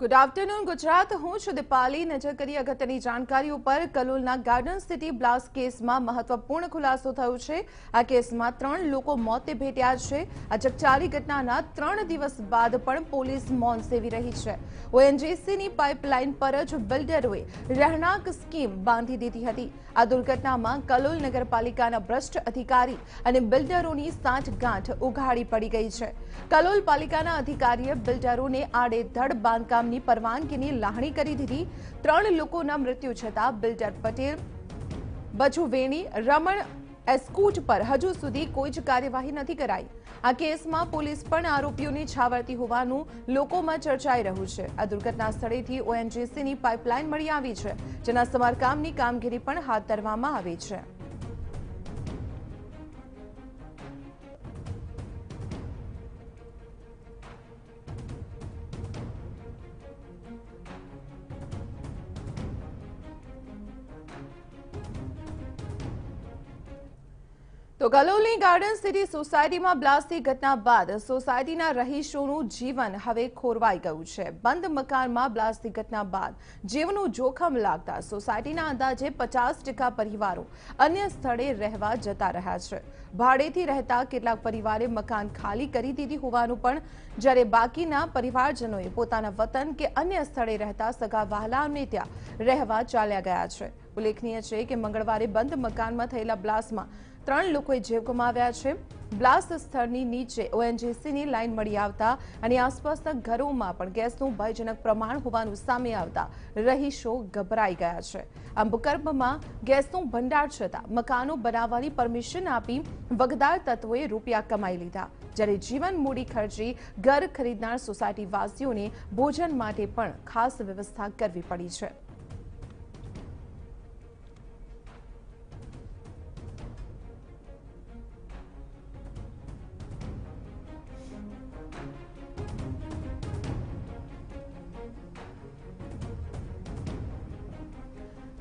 good afternoon Gujarat હું છું દીપાલી નજર કરી અગત્યની જાણકારી ઉપર કલોલના ગાર્ડન સિટી બ્લાસ્ટ કેસમાં મહત્વપૂર્ણ ખુલાસો થયો છે આ કેસમાં ત્રણ લોકો મોતે ભેટ્યા છે આ ચકચારી ઘટનાના ત્રણ દિવસ બાદ પણ પોલીસ મૌન સેવી રહી છે ઓએનજીસીની પાઇપલાઇન પર જ બિલ્ડરોએ રહેણાંક સ્કીમ બાંધી દીધી હતી આ દુર્ઘટનામાં કલોલ નગરપાલિકાના ભ્રષ્ટ અધિકારી અને બિલ્ડરોની સાંઠગાંઠ ઉઘાડી પડી ગઈ છે કલોલ પાલિકાના અધિકારીએ બિલ્ડરોને આડેધડ બાંધકામ કામની પરવાનગીની લાહણી કરી દીધી ત્રણ લોકોના મૃત્યુ છતાં બિલ્ડર પટેલ બજુવેણી રમણ એસ્કોટ પર હજુ સુધી કોઈ જ કાર્યવાહી નથી કરાઈ આ કેસમાં પોલીસ પણ આરોપીઓની છાવરતી હોવાનું લોકોમાં ચર્ચાઈ રહ્યું છે આ દુર્ઘટના સ્થળેથી ઓએનજીસીની પાઇપલાઇન મળી આવી છે જેના સમારકામની કામગીરી પણ હાથ ધરવામાં આવી છે તો ગલોલી ગાર્ડન સિટી સોસાયટીમાં બ્લાસ્ટની ઘટના બાદ સોસાયટીના રહીશોનું જીવન હવે ખોરવાઈ ગયું છે બંધ મકાનમાં બ્લાસ્ટની ઘટના બાદ જીવનું જોખમ લાગતા સોસાયટીના અંદાજે પચાસ ટકા પરિવારો અન્ય સ્થળે રહેવા જતા રહ્યા છે ભાડેથી રહેતા કેટલાક પરિવારે મકાન ખાલી કરી દીધી હોવાનું પણ જ્યારે બાકીના પરિવારજનોએ પોતાના વતન કે અન્ય સ્થળે રહેતા સગા વહાલાને ત્યાં રહેવા ચાલ્યા ગયા છે ઉલ્લેખનીય છે કે મંગળવારે બંધ મકાનમાં થયેલા બ્લાસ્ટમાં ત્રણ લોકોએ જીવ ગુમાવ્યા છે બ્લાસ્ટ સ્થળની નીચે ઓએનજીસીની લાઇન મળી આવતા અને આસપાસના ઘરોમાં પણ ગેસનું ભયજનક પ્રમાણ હોવાનું સામે આવતા રહીશો ગભરાઈ ગયા છે આમ ભૂકંપમાં ગેસનું ભંડાર છતાં મકાનો બનાવવાની પરમિશન આપી વગદાર તત્વોએ રૂપિયા કમાઈ લીધા જ્યારે જીવન મૂડી ખર્ચી ઘર ખરીદનાર સોસાયટીવાસીઓને ભોજન માટે પણ ખાસ વ્યવસ્થા કરવી પડી છે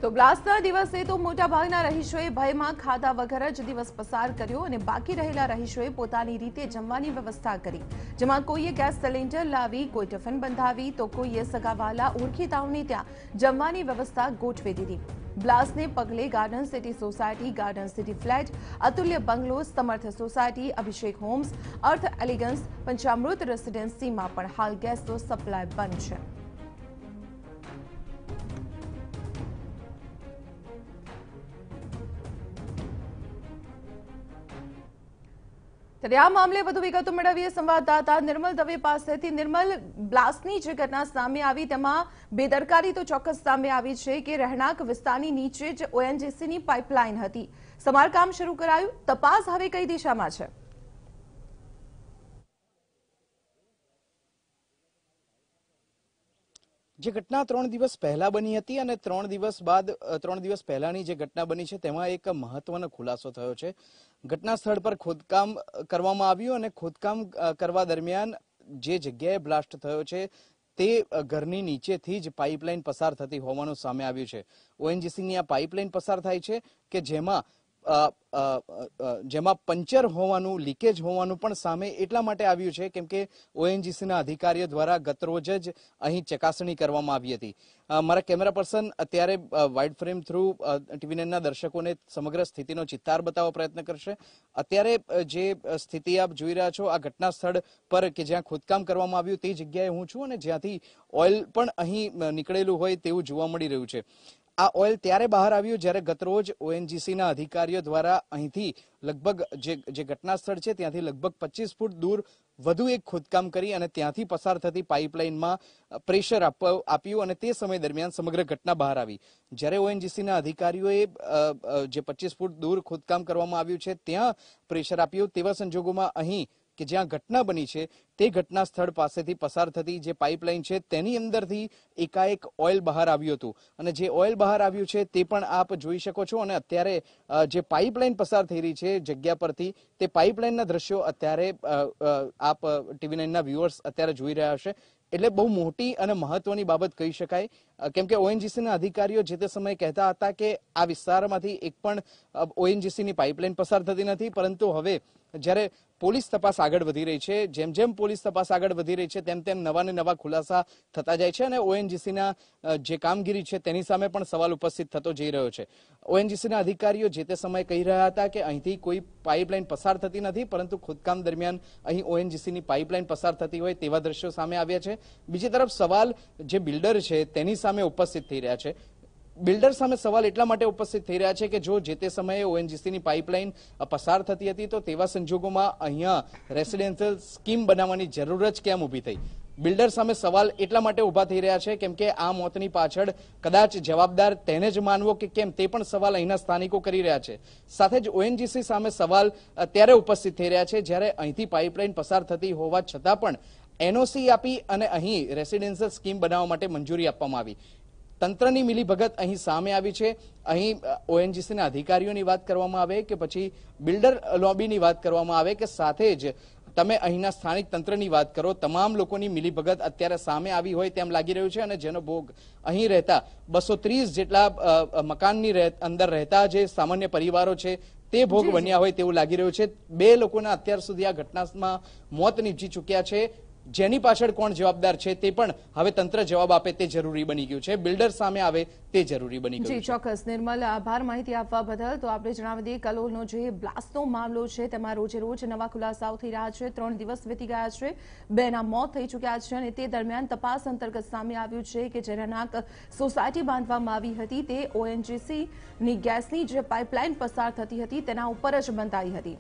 તો બ્લાસ્ટના દિવસે તો મોટાભાગના રહીશોએ ભયમાં ખાધા વગર જ દિવસ પસાર કર્યો અને બાકી રહેલા રહીશોએ પોતાની રીતે જમવાની વ્યવસ્થા કરી જેમાં કોઈએ ગેસ સિલિન્ડર લાવી કોઈ ટિફિન બંધાવી તો કોઈએ સગાવાલા ઓળખીતાઓને ત્યાં જમવાની વ્યવસ્થા ગોઠવી દીધી બ્લાસ્ટને પગલે garden city society garden city flat Atulya bungalow Samarth society Abhishek homes earth elegance Panchamrut રેસિડેન્સીમાં પણ હાલ ગેસનો સપ્લાય બંધ છે આ મામલે વધુ વિગતો મેળવીએ સંવાદદાતા નિર્મલ દવે પાસેથી નિર્મલ બ્લાસ્ટની જે ઘટના સામે આવી તેમાં બેદરકારી તો ચોક્કસ સામે આવી છે કે રહેણાંક વિસ્તારની નીચે જ ઓએનજીસીની પાઇપલાઇન હતી સમારકામ શરૂ કરાયું તપાસ હવે કઈ દિશામાં છે જે ઘટના ત્રણ દિવસ પહેલા બની હતી અને ત્રણ દિવસ બાદ ત્રણ દિવસ પહેલાની જે ઘટના બની છે તેમાં એક મહત્વનો ખુલાસો થયો છે ઘટના સ્થળ પર ખોદકામ કરવામાં આવ્યું અને ખોદકામ કરવા દરમિયાન જે જગ્યાએ બ્લાસ્ટ થયો છે તે ઘરની નીચેથી જ પાઇપલાઇન પસાર થતી હોવાનું સામે આવ્યું છે ઓએનજીસીની આ પાઇપલાઇન પસાર થાય છે કે જેમાં જેમાં પંચર હોવાનું લીકેજ હોવાનું પણ સામે એટલા માટે આવ્યું છે કેમ કે ઓએનજીસીના અધિકારીઓ દ્વારા ગતરોજ જ અહીં ચકાસણી કરવામાં આવી હતી મારા કેમેરા પર્સન અત્યારે વાઇડ ફ્રેમ થ્રુ ટીવી નાઇનના દર્શકોને સમગ્ર સ્થિતિનો ચિત્તાર બતાવવા પ્રયત્ન કરશે અત્યારે જે સ્થિતિ આપ જોઈ રહ્યા છો આ ઘટના સ્થળ પર કે જ્યાં ખોદકામ કરવામાં આવ્યું તે જગ્યાએ હું છું અને જ્યાંથી ઓઇલ પણ અહીં નીકળેલું હોય તેવું જોવા મળી રહ્યું છે આ ઓઇલ ત્યારે બહાર આવ્યું જ્યારે ગતરોજ ઓએનજીસીના અધિકારીઓ દ્વારા અહીંથી લગભગ જે જે ઘટના સ્થળ છે ત્યાંથી લગભગ પચીસ ફૂટ દૂર વધુ એક ખોદકામ કરી અને ત્યાંથી પસાર થતી પાઇપલાઇનમાં પ્રેશર આપ્યું અને તે સમય દરમિયાન સમગ્ર ઘટના બહાર આવી જ્યારે ઓએનજીસીના અધિકારીઓએ જે પચીસ ફૂટ દૂર ખોદકામ કરવામાં આવ્યું છે ત્યાં પ્રેશર આપ્યું તેવા સંજોગોમાં અહીં કે જ્યાં ઘટના બની છે તે ઘટના સ્થળ પાસેથી પસાર થતી જે પાઇપલાઇન છે તેની અંદરથી એકાએક ઓઇલ બહાર આવ્યું હતું અને જે ઓઇલ બહાર આવ્યું છે તે પણ આપ જોઈ શકો છો અને અત્યારે જે પાઇપલાઇન પસાર થઈ રહી છે જગ્યા પરથી તે પાઇપલાઇનના દ્રશ્યો અત્યારે આપ ટીવી નાઇનના વ્યુઅર્સ અત્યારે જોઈ રહ્યા હશે એટલે બહુ મોટી અને મહત્વની બાબત કહી શકાય કેમ કે ઓએનજીસીના અધિકારીઓ જે તે સમયે કહેતા હતા કે આ વિસ્તારમાંથી એક પણ ઓએનજીસીની પાઇપલાઇન પસાર થતી નથી પરંતુ હવે જ્યારે પોલીસ તપાસ આગળ વધી રહી છે જેમ જેમ પોલીસ તપાસ આગળ વધી રહી છે તેમ તેમ નવા ને નવા ખુલાસા થતા જાય છે અને ઓએનજીસીના જે કામગીરી છે તેની સામે પણ સવાલ ઉપસ્થિત થતો જઈ રહ્યો છે ઓએનજીસીના અધિકારીઓ જે તે સમયે કહી રહ્યા હતા કે અહીંથી કોઈ પાઇપલાઇન પસાર થતી નથી પરંતુ ખોદકામ દરમિયાન અહીં ઓએનજીસીની પાઇપલાઇન પસાર થતી હોય તેવા દ્રશ્યો સામે આવ્યા છે બીજી તરફ સવાલ જે બિલ્ડર છે તેની સામે ઉપસ્થિત થઈ રહ્યા છે બિલ્ડર સામે સવાલ એટલા માટે ઉપસ્થિત થઈ રહ્યા છે કે જો જે તે સમયે ઓએનજીસીની પાઇપલાઇન પસાર થતી હતી તો તેવા સંજોગોમાં અહીંયા રેસિડેન્શિયલ સ્કીમ બનાવવાની જરૂર જ કેમ ઊભી થઈ બિલ્ડર સામે સવાલ એટલા માટે ઊભા થઈ રહ્યા છે કેમ કે આ મોતની પાછળ કદાચ જવાબદાર તેને જ માનવો કે કેમ તે પણ સવાલ અહીંના સ્થાનિકો કરી રહ્યા છે સાથે જ ઓએનજીસી સામે સવાલ અત્યારે ઉપસ્થિત થઈ રહ્યા છે જ્યારે અહીંથી પાઇપલાઇન પસાર થતી હોવા છતાં પણ એનઓસી આપી અને અહીં રેસિડેન્શિયલ સ્કીમ બનાવવા માટે મંજૂરી આપવામાં આવી તંત્રની મિલીભગત અહીં સામે આવી છે અહીં ઓએનજીસીના અધિકારીઓની વાત કરવામાં આવે કે પછી બિલ્ડર લોબીની વાત કરવામાં આવે કે સાથે જ તમે અહીંના સ્થાનિક તંત્રની વાત કરો તમામ લોકોની મિલીભગત અત્યારે સામે આવી હોય તેમ લાગી રહ્યું છે અને જેનો ભોગ અહીં રહેતા બસો ત્રીસ જેટલા મકાનની અંદર રહેતા જે સામાન્ય પરિવારો છે તે ભોગ બન્યા હોય તેવું લાગી રહ્યું છે બે લોકોના અત્યાર સુધી આ ઘટનામાં મોત નીપજી ચૂક્યા છે જેની પાછળ કોણ જવાબદાર છે તે પણ હવે તંત્ર જવાબ આપે તે જરૂરી બની ગયું છે બિલ્ડર સામે આવે તે જરૂરી બની ગયું ચોક્કસ નિર્મલ આભાર માહિતી આપવા બદલ તો આપણે જણાવી દઈએ કલોલનો જે બ્લાસ્ટનો મામલો છે તેમાં રોજે રોજ નવા ખુલાસાઓ થઈ રહ્યા છે ત્રણ દિવસ વીતી ગયા છે બેના મોત થઈ ચૂક્યા છે અને તે દરમિયાન તપાસ અંતર્ગત સામે આવ્યું છે કે જરાનાક સોસાયટી બાંધવામાં આવી હતી તે ઓએનજીસીની ગેસની જે પાઇપલાઇન પસાર થતી હતી તેના ઉપર જ બંધાઈ હતી